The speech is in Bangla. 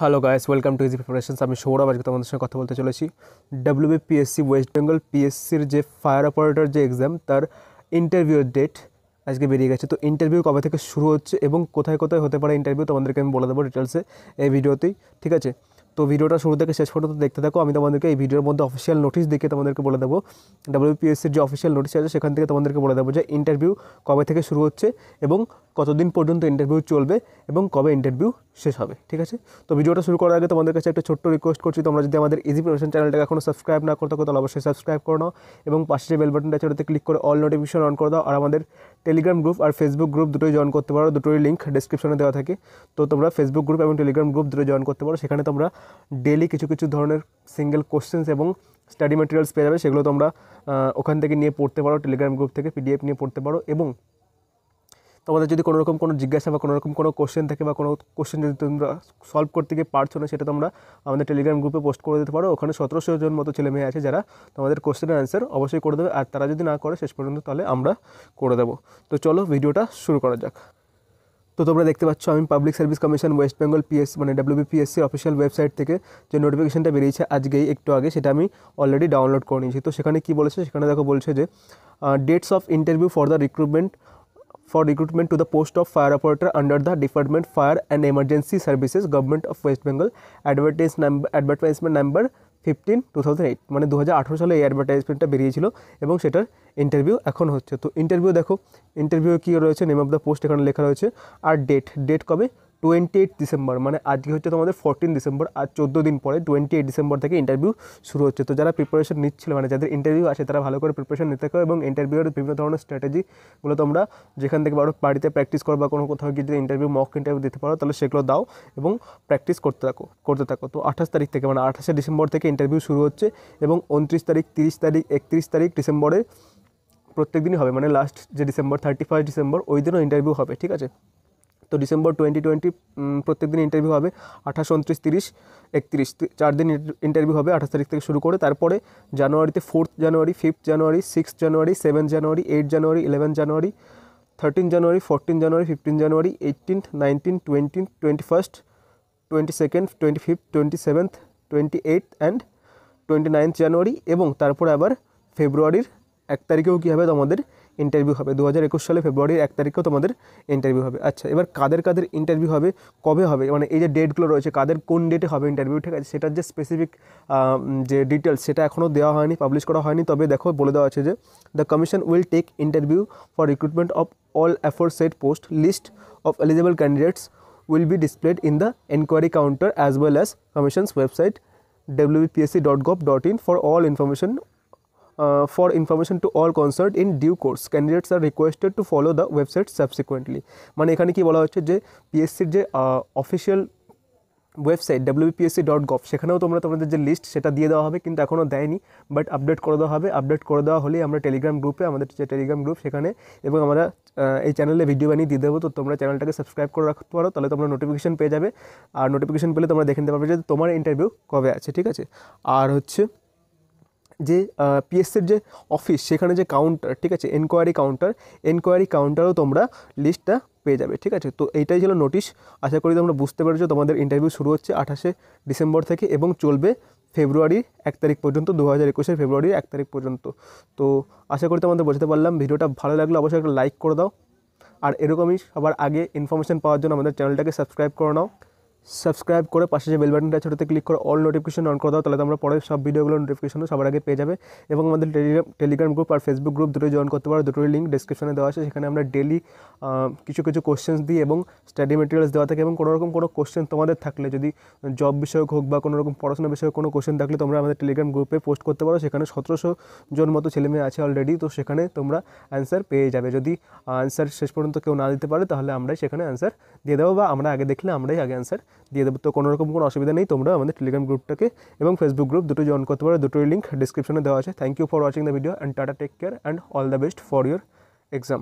hello guys welcome to easy preparations আমি সৌরভ আজকে তোমাদের সঙ্গে কথা বলতে চলেছি ডাব্লিউবিপিএসসি ওয়েস্ট বেঙ্গল পিএসসির যে ফায়ার অপারেটর যে এক্সাম তার ইন্টারভিউর ডেট আজকে বেরিয়ে গেছে তো ইন্টারভিউ কবে থেকে শুরু হচ্ছে এবং কোথায় কোথায় হতে পারে ইন্টারভিউ তোমাদেরকে আমি বলে দেবো ডিটেলসে এই ভিডিওতেই ঠিক আছে তো ভিডিওটা শুরু থেকে শেষ পর্যন্ত দেখতে থাকো আমি তোমাদেরকে এই ভিডিওর মধ্যে অফিসিয়াল নোটিশ দেখে তোমাদেরকে বলে দেবো ডাব্লিউপিএসসির যে অফিসিয়াল নোটিশ আছে সেখান থেকে তোমাদেরকে বলে দেবো যে ইন্টারভিউ কবে থেকে শুরু হচ্ছে এবং কতদিন পর্যন্ত ইন্টারভিউ চলবে এবং কবে ইন্টারভিউ শেষ হবে ঠিক আছে তো ভিডিওটা শুরু করার আগে তোমাদের কাছে একটা ছোট্ট রিকোয়েস্ট করছি তোমরা যদি আমাদের ইজি প্রফেশন চ্যানেলটাকে এখনও সাবস্ক্রাইব না করতে তাহলে অবশ্যই সাবস্ক্রাইব করো না এবং পাশে যে বেল বাটনটা আছে ওটাতে ক্লিক করে অল নোটিফিকেশন অন করে দাও আর আমাদের টেলিগ্রাম গ্রুপ আর ফেসবুক গ্রুপ দুটোই জয়েন করতে পারো দুটোই লিঙ্ক ডিসক্রিপশনে দেওয়া থাকে তো তোমরা ফেসবুক গ্রুপ এবং টেলিগ্রাম গ্রুপ দুটো জয়েন করতে পারো সেখানে তোমরা ডেলি কিছু কিছু ধরনের সিঙ্গেল কোশ্চেন্স এবং স্টাডি মেটেরিয়ালস পেয়ে যাবে সেগুলো তোমরা ওখান থেকে নিয়ে পড়তে পারো টেলিগ্রাম গ্রুপ থেকে পিডিএফ নিয়ে পড়তে পারো এবং তোমাদের যদি কোনো রকম কোনো জিজ্ঞাসা বা কোনো রকম কোনো কোশ্চেন থাকে বা কোনো কোশ্চেন যদি তোমরা সলভ করতে গিয়ে পারছো না সেটা তোমরা আমাদের টেলিগ্রাম গ্রুপে পোস্ট করে দিতে পারো ওখানে সতেরোশো জন মতো ছেলে মেয়ে আছে যারা তোমাদের কোশ্চেনের অ্যান্সার অবশ্যই করে দেবে আর তারা যদি না করে শেষ পর্যন্ত তাহলে আমরা করে দেবো তো চলো ভিডিওটা শুরু করা যাক তো তোমরা দেখতে পাচ্ছ আমি public service commission West Bengal PS মানে ডাব্লিউবিপিএসসির অফিসিয়াল ওয়েবসাইট থেকে যে নোটিফিকেশনটা বেরিয়েছে আজকেই একটু আগে সেটা আমি অলরেডি ডাউনলোড করে নিয়েছি তো সেখানে কী বলেছে সেখানে দেখো বলছে যে dates of interview for the recruitment for recruitment to the post of fire operator under the Department Fire and Emergency Services Government of West Bengal advertise number advertisement number 15 2008 মানে 2018 সালে এই অ্যাডভার্টাইজমেন্টটা বেরিয়েছিল এবং সেটার ইন্টারভিউ এখন হচ্ছে তো ইন্টারভিউ দেখো ইন্টারভিউ কি রয়েছে নেম অফ দ্য পোস্ট এখানে লেখা রয়েছে আর ডেট ডেট কবে টোয়েন্টি এইট ডিসেম্বর মানে আজকে হচ্ছে তোমাদের ফোরটিন ডিসেম্বর আর চোদ্দো দিন পরে টোয়েন্টি এইট ডিসেম্বর থেকে ইন্টারভিউ শুরু হচ্ছে তো যারা প্রিপারেশন নিচ্ছিল মানে যাদের ইন্টারভিউ আছে তারা ভালো করে প্রিপারেশন নিতে পারো এবং ইন্টারভিউয়ের বিভিন্ন ধরনের স্ট্র্যাটেজিগুলো তোমরা যেখান থেকে বারো বাড়িতে প্র্যাকটিস করো বা কোনো কোথাও গিয়ে যদি ইন্টারভিউ মক ইন্টারভিউ দিতে পারো তাহলে সেগুলো দাও এবং প্র্যাকটিস করতে থাকো করতে থাকো তো আঠাশ তারিখ থেকে মানে আঠাশে ডিসেম্বর থেকে ইন্টারভিউ শুরু হচ্ছে এবং উনত্রিশ তারিখ তিরিশ তারিখ একত্রিশ তারিখ ডিসেম্বরে প্রত্যেক দিনই হবে মানে লাস্ট যে ডিসেম্বর থার্টি ফার্স্ট ডিসেম্বর ওই দিনও ইন্টারভিউ হবে ঠিক আছে তো ডিসেম্বর টোয়েন্টি টোয়েন্টি প্রত্যেক দিন ইন্টারভিউ হবে আঠাশ উনত্রিশ তিরিশ একত্রিশ চার দিন ইন্টারভিউ হবে আঠাশ তারিখ থেকে শুরু করে তারপরে জানুয়ারিতে fourth January fifth January six January seven January eight January eleven January thirteen January fourteen January fifteen January eighteenth nineteen twentieth twenty first twenty second twenty fifth twenty seventh twenty eight and twenty ninth January এবং তারপরে আবার ফেব্রুয়ারির এক তারিখেও কী হবে তোমাদের ইন্টারভিউ হবে দু সালে ফেব্রুয়ারির এক তারিখেও তোমাদের ইন্টারভিউ হবে আচ্ছা এবার কাদের কাদের ইন্টারভিউ হবে কবে হবে মানে এই যে ডেটগুলো রয়েছে কাদের কোন ডেটে হবে ইন্টারভিউ ঠিক আছে সেটার যে স্পেসিফিক যে ডিটেলস সেটা এখনও দেওয়া হয়নি পাবলিশ করা হয়নি তবে দেখো বলে দেওয়া আছে যে the commission will take interview for recruitment of all aforesaid post list of eligible candidates will be displayed in the enquiry counter as well as commission's website dot dot in for all information uh, for information to all concerned in due course candidates are requested to follow the website subsequently মানে এখানে কি বলা হচ্ছে যে পিএসসির যে official website WPSC dot gov সেখানেও তোমরা তোমাদের যে লিস্ট সেটা দিয়ে দেওয়া হবে কিন্তু এখনও দেয়নি বাট আপডেট করে দেওয়া হবে আপডেট করে দেওয়া হলেই আমরা টেলিগ্রাম গ্রুপে আমাদের যে টেলিগ্রাম গ্রুপ সেখানে এবং আমরা uh, এই চ্যানেলে ভিডিও বানিয়ে দিয়ে দেবো তো তোমরা চ্যানেলটাকে সাবস্ক্রাইব করে রাখতে পারো তাহলে তোমরা নোটিফিকেশন পেয়ে যাবে আর নোটিফিকেশন পেলে তোমরা দেখে নিতে পারবে যে তোমার ইন্টারভিউ কবে আছে ঠিক আছে আর হচ্ছে যে পিএসসির যে অফিস সেখানে যে কাউন্টার ঠিক আছে এনকোয়ারি কাউন্টার এনকোয়ারি কাউন্টারও তোমরা লিস্টটা পেয়ে যাবে ঠিক আছে তো এইটাই ছিল নোটিশ আশা করি তোমরা বুঝতে পেরেছো তোমাদের ইন্টারভিউ শুরু হচ্ছে আঠাশে ডিসেম্বর থেকে এবং চলবে ফেব্রুয়ারি এক তারিখ পর্যন্ত দু হাজার একুশের ফেব্রুয়ারি এক তারিখ পর্যন্ত তো আশা করি তোমাদের বোঝাতে পারলাম ভিডিওটা ভালো লাগলে অবশ্যই একটা লাইক করে দাও আর এরকমই সবার আগে ইনফরমেশান পাওয়ার জন্য আমাদের চ্যানেলটাকে সাবস্ক্রাইব করে নাও সাবস্ক্রাইব করে পাশে যে বেল বাটনটা ছোটোতে ক্লিক করে অল নোটিফিকেশন অন করে দাও তাহলে তোমরা পরে সব ভিডিওগুলো নোটিফিকেশন সবার আগে পেয়ে যাবে এবং আমাদের টেলিগ্রাম টেলিগ্রাম গ্রুপ আর ফেসবুক গ্রুপ দুটোই জয়েন করতে পারো দুটোই লিঙ্ক ডিসক্রিপশনে দেওয়া আছে সেখানে আমরা ডেলি কিছু কিছু কোশ্চেন্স দিই এবং স্টাডি মেটেরিয়ালস দেওয়া থাকে এবং কোনোরকম কোনো কোশ্চেন তোমাদের থাকলে যদি জব বিষয়ক হোক বা কোনো রকম পড়াশোনা বিষয়ক কোনো কোশ্চেন থাকলে তোমরা আমাদের টেলিগ্রাম গ্রুপে পোস্ট করতে পারো সেখানে সতেরোশো জন মতো ছেলেমেয়ে আছে অলরেডি তো সেখানে তোমরা অ্যান্সার পেয়ে যাবে যদি অ্যান্সার শেষ পর্যন্ত কেউ না দিতে পারে তাহলে আমরাই সেখানে অ্যান্সার দিয়ে দেবো বা আমরা আগে দেখলে আমরাই আগে অ্যান্সার দিয়ে দেবো তো কোনো রকম কোনো অসুবিধা নেই তোমরা আমাদের টেলিগ্রাম গ্রুপটাকে এবং ফেসবুক গ্রুপ দুটো জয়েন করতে পারো দুটোই লিঙ্ক ডিসক্রিপশনে দেওয়া আছে thank you for watching the video and tata take care and all the best for your exam